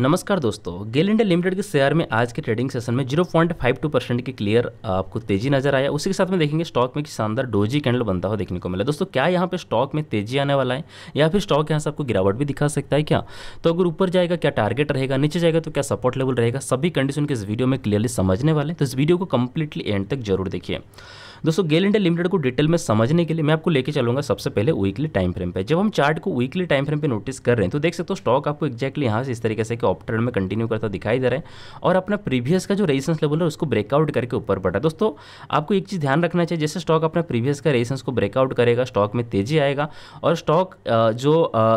नमस्कार दोस्तों GAIL India limited के शेयर में आज के ट्रेडिंग सेशन में 0.52 परसेंट की क्लियर आपको तेजी नजर आया उसी के साथ में देखेंगे स्टॉक में कि शानदार डोजी कैंडल बनता हुआ देखने को मिला दोस्तों क्या यहाँ पे स्टॉक में तेजी आने वाला है या फिर स्टॉक यहाँ से आपको गिरावट भी दिखा सकता है क्या तो अगर ऊपर जाएगा क्या टारगेट रहेगा नीचे जाएगा तो क्या सपोर्ट लेवल रहेगा सभी कंडीशन के इस वीडियो में क्लियरली समझने वाले तो इस वीडियो को कंप्लीटली एंड तक जरूर देखिए दोस्तों गेल इंडिया लिमिटेड को डिटेल में समझने के लिए मैं आपको लेके चलूंगा सबसे पहले वीकली टाइम फ्रेम पे जब हम चार्ट को वीकली टाइम फ्रेम पे नोटिस कर रहे हैं तो देख सकते हो स्टॉक आपको एक्जैक्टली यहाँ से इस तरीके से ऑप ट्रेंड में कंटिन्यू करता दिखाई दे रहा है और अपना प्रीवियस का जो रेजिस्टेंस लेवल है उसको ब्रेकआउट करके ऊपर बढ़ा रहा है दोस्तों आपको एक चीज़ ध्यान रखना चाहिए जैसे स्टॉक अपना प्रीवियस का रेजिस्टेंस को ब्रेकआउट करेगा स्टॉक में तेजी आएगा और स्टॉक जो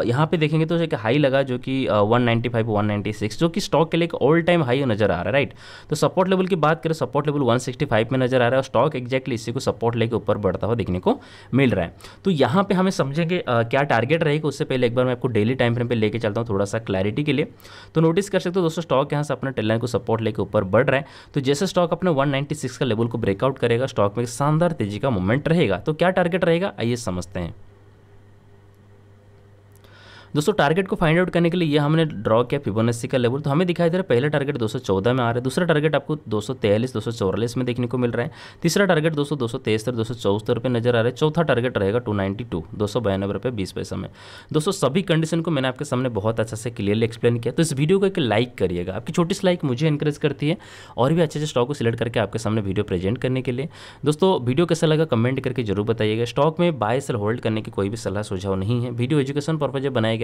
यहाँ पे देखेंगे तो एक हाई लगा जो कि वन 196 जो कि स्टॉक के लिए एक ऑल टाइम हाई नजर आ रहा है राइट तो सपोर्ट लेवल की बात करें सपोर्ट लेवल वन में नजर आ रहा है और स्टॉक एक्जैक्टली इसी को सपोर्ट लेके ऊपर बढ़ता हुआ देखने को मिल रहा है तो यहाँ पे हमें समझेंगे क्या टारगेट रहेगा उससे पहले एक बार मैं आपको डेली टाइम फ्रेम पर लेके चलता हूँ थोड़ा सा क्लैरिटी के लिए तो नोटिस कर सकते हो दोस्तों स्टॉक यहाँ से अपने टेलर को सपोर्ट लेकर ऊपर बढ़ रहा है तो जैसे स्टॉक अपने वन का लेवल को ब्रेकआउट करेगा स्टॉक में शानदार तेजी का मूवमेंट रहेगा तो क्या टारगेट रहेगा आइए समझते हैं दोस्तों टारगेट को फाइंड आउट करने के लिए ये हमने ड्रॉ किया फिबोनेसी का लेवल तो हमें दिखाई दे रहा है पहला टारगेट 214 में आ रहा है दूसरा टारगेट आपको 243 244 में देखने को मिल रहा है तीसरा टारगेट दोस्तों दो सौ तेहत्तर दो सौ रुपये नजर आ रहा है चौथा टारगेट रहेगा टू नाइन्टी टू दो सौ बयानवे रुपये बीस पैसा में दोस्तों सभी कंडीशन को मैंने आपके सामने बहुत अच्छा से क्लियरली एक्सप्लेन किया तो इस वीडियो को एक लाइक करिएगा आपकी छोटी सी लाइक मुझे इंकरेज करती है और भी अच्छे अच्छे स्टॉक को सिलेक्ट करके आपके सामने वीडियो प्रेजेंट करने के लिए दोस्तों वीडियो कैसा लगा कमेंट करके जरूर बताइएगा स्टॉक में बाय सेल होल्ड करने की कोई भी सलाह सुझाव नहीं है वीडियो एजुकेशन पर्पज बनाया गया